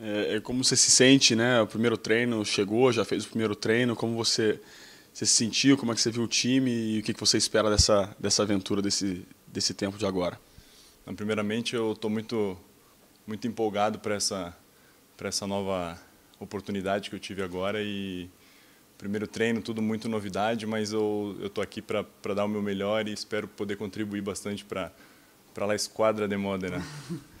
É, é, como você se sente, né? O primeiro treino chegou, já fez o primeiro treino, como você, você se sentiu, como é que você viu o time e o que, que você espera dessa, dessa aventura, desse, desse tempo de agora? Então, primeiramente, eu estou muito, muito empolgado para essa, essa nova oportunidade que eu tive agora e primeiro treino, tudo muito novidade, mas eu estou aqui para dar o meu melhor e espero poder contribuir bastante para a Esquadra de Modena. Né?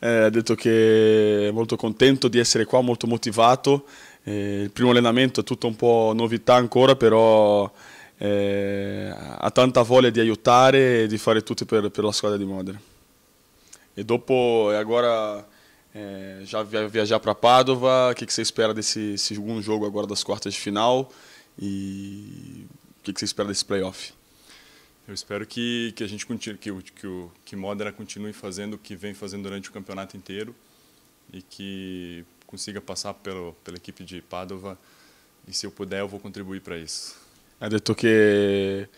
eh, ha detto che è molto contento di essere qua, molto motivato. Eh, il primo allenamento è tutto un po' novità ancora, però eh, ha tanta voglia di aiutare e di fare tutto per, per la squadra di Modena. E dopo, agora, já viajar para Padova, o que, que você espera desse segundo jogo agora das quartas de final e o que, que você espera desse playoff? Eu espero que, que a gente continue, que, o, que, o, que Modena continue fazendo o que vem fazendo durante o campeonato inteiro e que consiga passar pelo, pela equipe de Padova e se eu puder eu vou contribuir para isso. Ha é detto che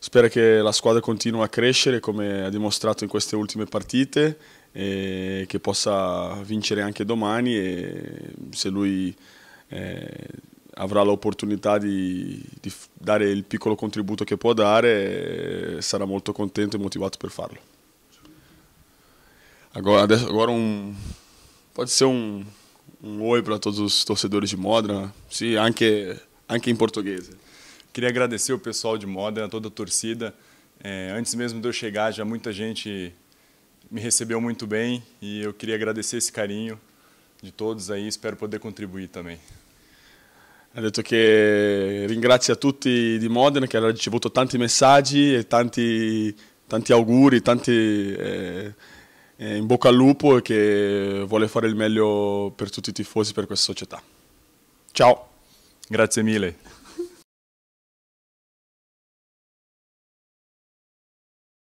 spera che la squadra continui a crescere come ha dimostrato in queste ultime partite e che possa vincere anche domani e se lui eh, haverá a oportunidade de dar o pequeno contributo che può dar será muito contente e motivado per farlo. Agora, agora um, pode ser um, um oi para todos os torcedores de Modena, sim, anche, anche em português. Queria agradecer o pessoal de Modena, toda a torcida. É, antes mesmo de eu chegar, já muita gente me recebeu muito bem e eu queria agradecer esse carinho de todos aí. Espero poder contribuir também. Ha detto che ringrazia tutti di Modena che ha ricevuto tanti messaggi e tanti, tanti auguri, tanti eh, eh, in bocca al lupo e che vuole fare il meglio per tutti i tifosi, per questa società. Ciao. Grazie mille.